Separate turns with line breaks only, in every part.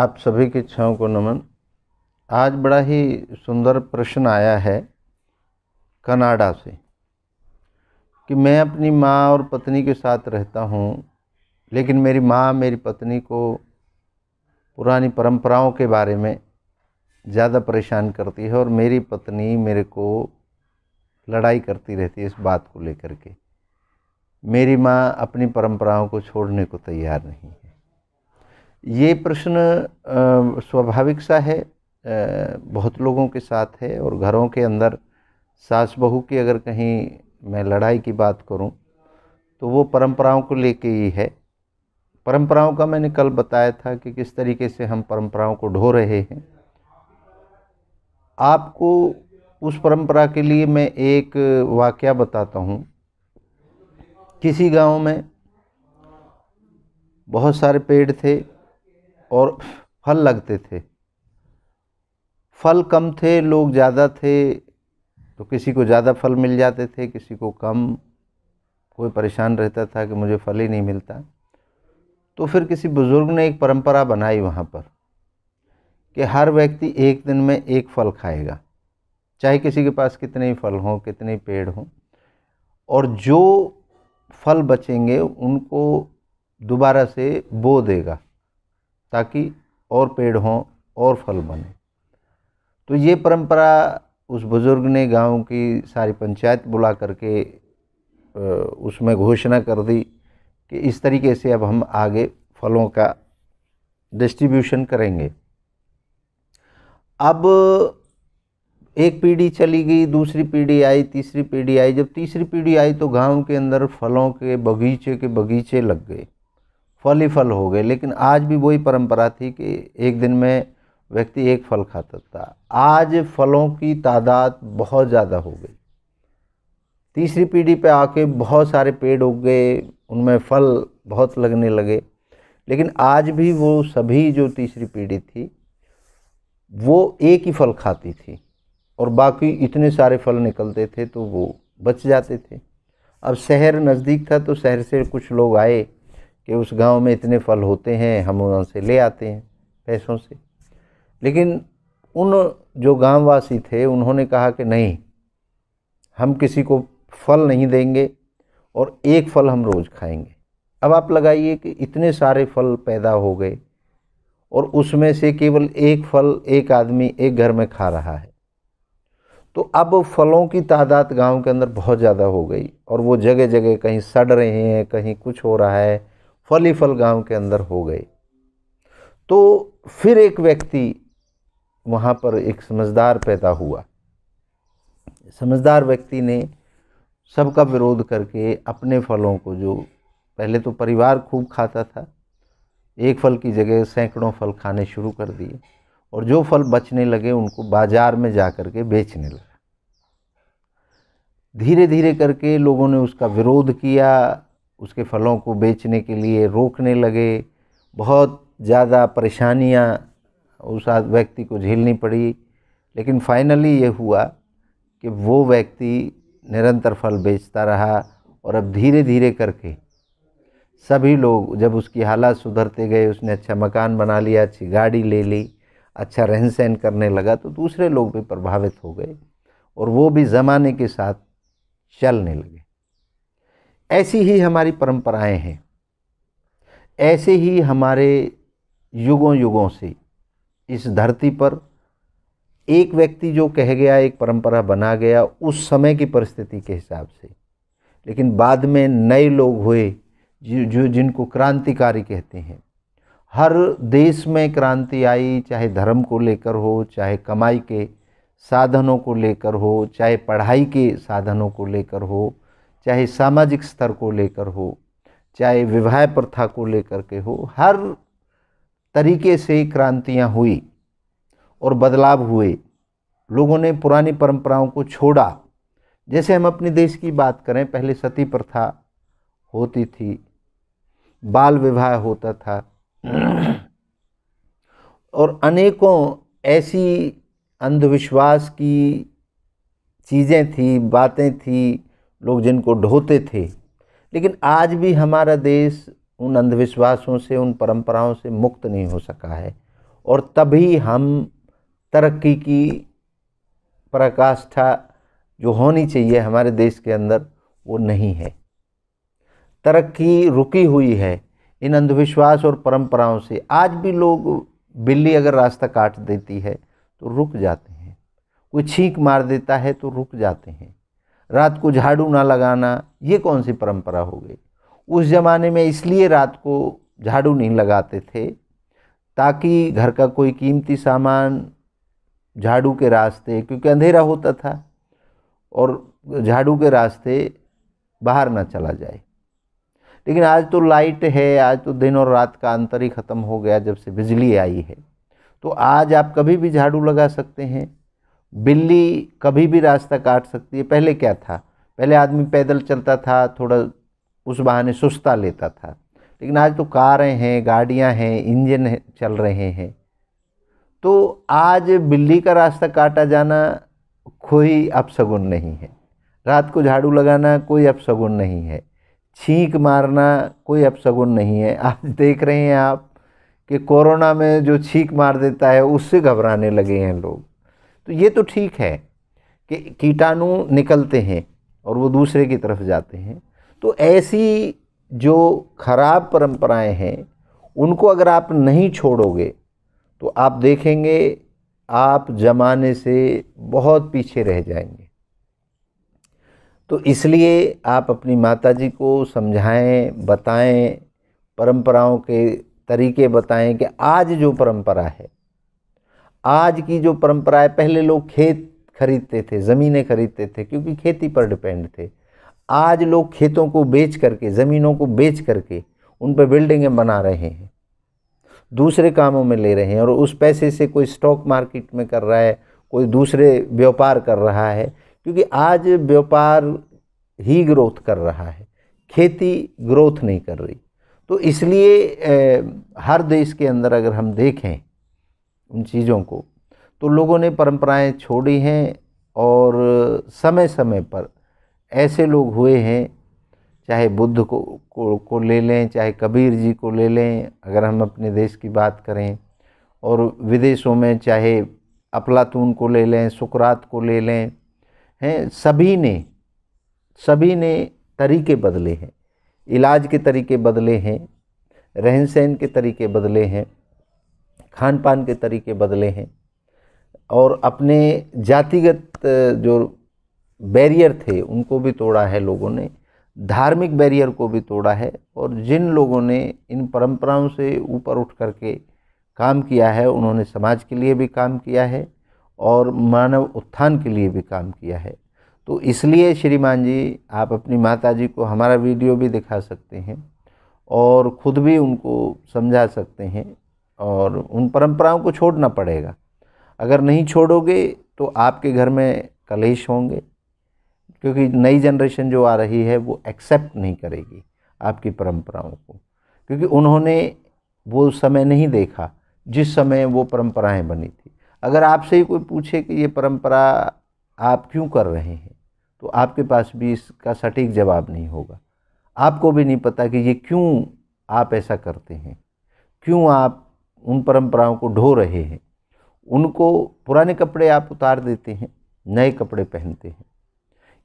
आप सभी की इच्छाओं को नमन आज बड़ा ही सुंदर प्रश्न आया है कनाडा से कि मैं अपनी माँ और पत्नी के साथ रहता हूँ लेकिन मेरी माँ मेरी पत्नी को पुरानी परंपराओं के बारे में ज़्यादा परेशान करती है और मेरी पत्नी मेरे को लड़ाई करती रहती है इस बात को लेकर के मेरी माँ अपनी परंपराओं को छोड़ने को तैयार नहीं ये प्रश्न स्वाभाविक सा है बहुत लोगों के साथ है और घरों के अंदर सास बहू की अगर कहीं मैं लड़ाई की बात करूं तो वो परंपराओं को लेके ही है परंपराओं का मैंने कल बताया था कि किस तरीके से हम परंपराओं को ढो रहे हैं आपको उस परंपरा के लिए मैं एक वाक्य बताता हूँ किसी गांव में बहुत सारे पेड़ थे और फल लगते थे फल कम थे लोग ज़्यादा थे तो किसी को ज़्यादा फल मिल जाते थे किसी को कम कोई परेशान रहता था कि मुझे फल ही नहीं मिलता तो फिर किसी बुज़ुर्ग ने एक परंपरा बनाई वहाँ पर कि हर व्यक्ति एक दिन में एक फल खाएगा चाहे किसी के पास कितने ही फल हों कितने पेड़ हों और जो फल बचेंगे उनको दोबारा से बो देगा ताकि और पेड़ हों और फल बने तो ये परंपरा उस बुज़ुर्ग ने गांव की सारी पंचायत बुला करके उसमें घोषणा कर दी कि इस तरीके से अब हम आगे फलों का डिस्ट्रीब्यूशन करेंगे अब एक पीढ़ी चली गई दूसरी पीढ़ी आई तीसरी पीढ़ी आई जब तीसरी पीढ़ी आई तो गांव के अंदर फलों के बगीचे के बगीचे लग गए फल ही फल हो गए लेकिन आज भी वही परंपरा थी कि एक दिन में व्यक्ति एक फल खाता था आज फलों की तादाद बहुत ज़्यादा हो गई तीसरी पीढ़ी पे आके बहुत सारे पेड़ उग गए उनमें फल बहुत लगने लगे लेकिन आज भी वो सभी जो तीसरी पीढ़ी थी वो एक ही फल खाती थी और बाकी इतने सारे फल निकलते थे तो वो बच जाते थे अब शहर नज़दीक था तो शहर से कुछ लोग आए कि उस गांव में इतने फल होते हैं हम उनसे ले आते हैं पैसों से लेकिन उन जो गांववासी थे उन्होंने कहा कि नहीं हम किसी को फल नहीं देंगे और एक फल हम रोज़ खाएंगे अब आप लगाइए कि इतने सारे फल पैदा हो गए और उसमें से केवल एक फल एक आदमी एक घर में खा रहा है तो अब फलों की तादाद गांव के अंदर बहुत ज़्यादा हो गई और वो जगह जगह कहीं सड़ रहे हैं कहीं कुछ हो रहा है फल ही फल गाँव के अंदर हो गए तो फिर एक व्यक्ति वहाँ पर एक समझदार पैदा हुआ समझदार व्यक्ति ने सबका विरोध करके अपने फलों को जो पहले तो परिवार खूब खाता था एक फल की जगह सैकड़ों फल खाने शुरू कर दिए और जो फल बचने लगे उनको बाजार में जा कर के बेचने लगा धीरे धीरे करके लोगों ने उसका विरोध किया उसके फलों को बेचने के लिए रोकने लगे बहुत ज़्यादा परेशानियाँ उस व्यक्ति को झेलनी पड़ी लेकिन फाइनली ये हुआ कि वो व्यक्ति निरंतर फल बेचता रहा और अब धीरे धीरे करके सभी लोग जब उसकी हालात सुधरते गए उसने अच्छा मकान बना लिया अच्छी गाड़ी ले ली अच्छा रहन सहन करने लगा तो दूसरे लोग भी प्रभावित हो गए और वो भी ज़माने के साथ चलने लगे ऐसी ही हमारी परंपराएं हैं ऐसे ही हमारे युगों युगों से इस धरती पर एक व्यक्ति जो कह गया एक परंपरा बना गया उस समय की परिस्थिति के हिसाब से लेकिन बाद में नए लोग हुए जो जिनको क्रांतिकारी कहते हैं हर देश में क्रांति आई चाहे धर्म को लेकर हो चाहे कमाई के साधनों को लेकर हो चाहे पढ़ाई के साधनों को लेकर हो चाहे सामाजिक स्तर को लेकर हो चाहे विवाह प्रथा को लेकर के हो हर तरीके से क्रांतियाँ हुई और बदलाव हुए लोगों ने पुरानी परंपराओं को छोड़ा जैसे हम अपने देश की बात करें पहले सती प्रथा होती थी बाल विवाह होता था और अनेकों ऐसी अंधविश्वास की चीज़ें थी बातें थी लोग जिनको ढोते थे लेकिन आज भी हमारा देश उन अंधविश्वासों से उन परंपराओं से मुक्त नहीं हो सका है और तभी हम तरक्की की पराकाष्ठा जो होनी चाहिए हमारे देश के अंदर वो नहीं है तरक्की रुकी हुई है इन अंधविश्वास और परंपराओं से आज भी लोग बिल्ली अगर रास्ता काट देती है तो रुक जाते हैं कोई छींक मार देता है तो रुक जाते हैं रात को झाड़ू ना लगाना ये कौन सी परंपरा हो गई उस ज़माने में इसलिए रात को झाड़ू नहीं लगाते थे ताकि घर का कोई कीमती सामान झाड़ू के रास्ते क्योंकि अंधेरा होता था और झाड़ू के रास्ते बाहर ना चला जाए लेकिन आज तो लाइट है आज तो दिन और रात का अंतर ही ख़त्म हो गया जब से बिजली आई है तो आज आप कभी भी झाड़ू लगा सकते हैं बिल्ली कभी भी रास्ता काट सकती है पहले क्या था पहले आदमी पैदल चलता था थोड़ा उस बहाने सुस्ता लेता था लेकिन आज तो कारें हैं गाड़ियां हैं इंजन है, चल रहे हैं तो आज बिल्ली का रास्ता काटा जाना कोई अपसगुन नहीं है रात को झाड़ू लगाना कोई अपशगुन नहीं है छींक मारना कोई अपशगुन नहीं है आज देख रहे हैं आप कि कोरोना में जो छींक मार देता है उससे घबराने लगे हैं लोग तो ये तो ठीक है कि कीटाणु निकलते हैं और वो दूसरे की तरफ जाते हैं तो ऐसी जो खराब परंपराएं हैं उनको अगर आप नहीं छोड़ोगे तो आप देखेंगे आप जमाने से बहुत पीछे रह जाएंगे तो इसलिए आप अपनी माताजी को समझाएं बताएं परंपराओं के तरीके बताएं कि आज जो परंपरा है आज की जो परंपरा है पहले लोग खेत खरीदते थे ज़मीनें खरीदते थे क्योंकि खेती पर डिपेंड थे आज लोग खेतों को बेच करके ज़मीनों को बेच करके उन पर बिल्डिंगें बना रहे हैं दूसरे कामों में ले रहे हैं और उस पैसे से कोई स्टॉक मार्केट में कर रहा है कोई दूसरे व्यापार कर रहा है क्योंकि आज व्यापार ही ग्रोथ कर रहा है खेती ग्रोथ नहीं कर रही तो इसलिए हर देश के अंदर अगर हम देखें उन चीज़ों को तो लोगों ने परंपराएं छोड़ी हैं और समय समय पर ऐसे लोग हुए हैं चाहे बुद्ध को को, को ले लें चाहे कबीर जी को ले लें अगर हम अपने देश की बात करें और विदेशों में चाहे अपलातून को ले लें सुकरात को ले लें हैं सभी ने सभी ने तरीके बदले हैं इलाज के तरीके बदले हैं रहन सहन के तरीके बदले हैं खान पान के तरीके बदले हैं और अपने जातिगत जो बैरियर थे उनको भी तोड़ा है लोगों ने धार्मिक बैरियर को भी तोड़ा है और जिन लोगों ने इन परंपराओं से ऊपर उठ करके काम किया है उन्होंने समाज के लिए भी काम किया है और मानव उत्थान के लिए भी काम किया है तो इसलिए श्रीमान जी आप अपनी माता जी को हमारा वीडियो भी दिखा सकते हैं और ख़ुद भी उनको समझा सकते हैं और उन परंपराओं को छोड़ना पड़ेगा अगर नहीं छोड़ोगे तो आपके घर में कलेश होंगे क्योंकि नई जनरेशन जो आ रही है वो एक्सेप्ट नहीं करेगी आपकी परंपराओं को क्योंकि उन्होंने वो समय नहीं देखा जिस समय वो परंपराएं बनी थी अगर आपसे ही कोई पूछे कि ये परंपरा आप क्यों कर रहे हैं तो आपके पास भी इसका सटीक जवाब नहीं होगा आपको भी नहीं पता कि ये क्यों आप ऐसा करते हैं क्यों आप उन परंपराओं को ढो रहे हैं उनको पुराने कपड़े आप उतार देते हैं नए कपड़े पहनते हैं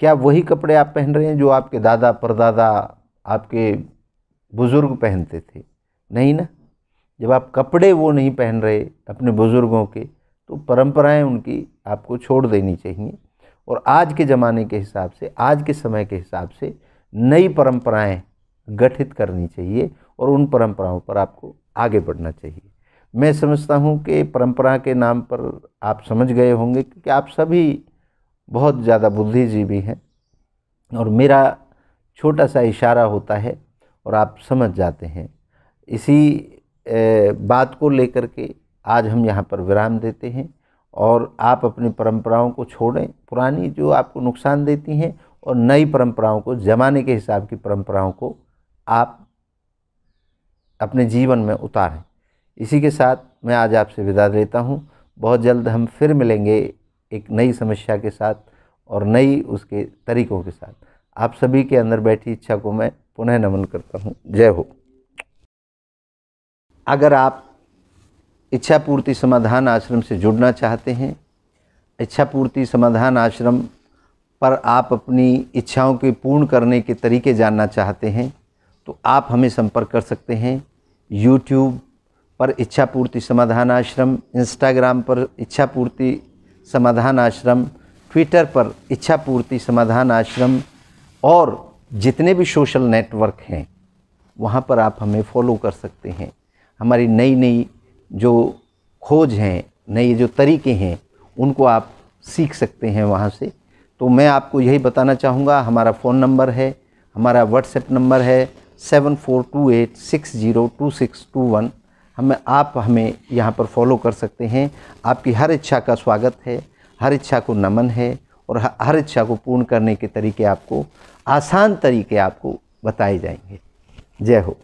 क्या वही कपड़े आप पहन रहे हैं जो आपके दादा परदादा आपके बुज़ुर्ग पहनते थे नहीं ना जब आप कपड़े वो नहीं पहन रहे अपने बुज़ुर्गों के तो परंपराएं उनकी आपको छोड़ देनी चाहिए और आज के ज़माने के हिसाब से आज के समय के हिसाब से नई परंपराएं गठित करनी चाहिए और उन परंपराओं पर आपको आगे बढ़ना चाहिए मैं समझता हूँ कि परंपरा के नाम पर आप समझ गए होंगे क्योंकि आप सभी बहुत ज़्यादा बुद्धिजीवी हैं और मेरा छोटा सा इशारा होता है और आप समझ जाते हैं इसी बात को लेकर के आज हम यहाँ पर विराम देते हैं और आप अपनी परंपराओं को छोड़ें पुरानी जो आपको नुकसान देती हैं और नई परंपराओं को ज़माने के हिसाब की परंपराओं को आप अपने जीवन में उतारें इसी के साथ मैं आज आपसे विदा लेता हूँ बहुत जल्द हम फिर मिलेंगे एक नई समस्या के साथ और नई उसके तरीकों के साथ आप सभी के अंदर बैठी इच्छा को मैं पुनः नमन करता हूँ जय हो अगर आप इच्छा पूर्ति समाधान आश्रम से जुड़ना चाहते हैं इच्छा पूर्ति समाधान आश्रम पर आप अपनी इच्छाओं के पूर्ण करने के तरीके जानना चाहते हैं तो आप हमें संपर्क कर सकते हैं यूट्यूब पर इच्छा पूर्ति समाधान आश्रम इंस्टाग्राम पर इच्छा पूर्ति समाधान आश्रम ट्विटर पर इच्छा पूर्ति समाधान आश्रम और जितने भी सोशल नेटवर्क हैं वहाँ पर आप हमें फॉलो कर सकते हैं हमारी नई नई जो खोज हैं नए जो तरीके हैं उनको आप सीख सकते हैं वहाँ से तो मैं आपको यही बताना चाहूँगा हमारा फ़ोन नंबर है हमारा व्हाट्सएप नंबर है seven four two eight six zero two six two one हम आप हमें यहाँ पर फॉलो कर सकते हैं आपकी हर इच्छा का स्वागत है हर इच्छा को नमन है और हर इच्छा को पूर्ण करने के तरीके आपको आसान तरीके आपको बताए जाएंगे जय हो